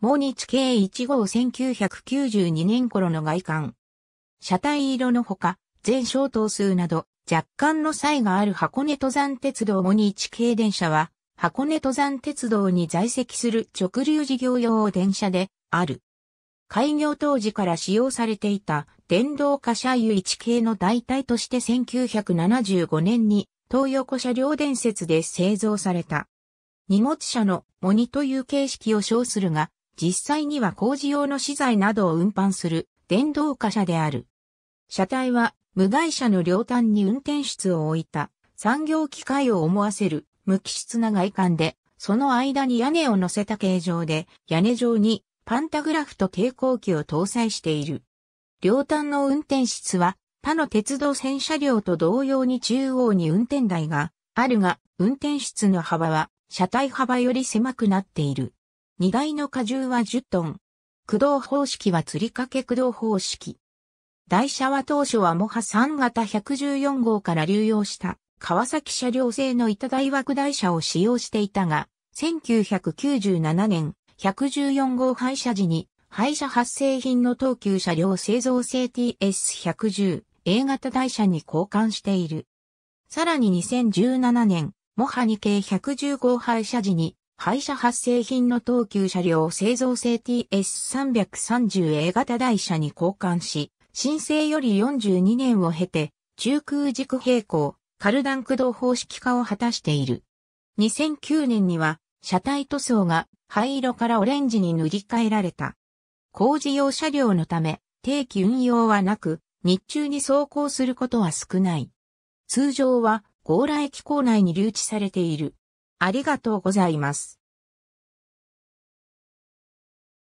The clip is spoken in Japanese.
モーニチ系1号1992年頃の外観。車体色のほか、全小灯数など、若干の差異がある箱根登山鉄道モニチ系電車は、箱根登山鉄道に在籍する直流事業用電車である。開業当時から使用されていた電動化車 u 1系の代替として1975年に東横車両電設で製造された。荷物車のモニという形式を称するが、実際には工事用の資材などを運搬する電動貨車である。車体は無害車の両端に運転室を置いた産業機械を思わせる無機質な外観で、その間に屋根を乗せた形状で、屋根上にパンタグラフと抵抗器を搭載している。両端の運転室は他の鉄道線車両と同様に中央に運転台があるが、運転室の幅は車体幅より狭くなっている。荷台の荷重は10トン。駆動方式は吊り掛け駆動方式。台車は当初はモハ3型114号から流用した川崎車両製の板台枠台車を使用していたが、1997年114号廃車時に廃車発生品の東急車両製造製 TS110 A 型台車に交換している。さらに2017年、モハ2系110号廃車時に廃車発生品の東急車両製造製 TS330A 型台車に交換し、申請より42年を経て、中空軸平行、カルダン駆動方式化を果たしている。2009年には、車体塗装が灰色からオレンジに塗り替えられた。工事用車両のため、定期運用はなく、日中に走行することは少ない。通常は、強羅駅構内に留置されている。ありがとうございます。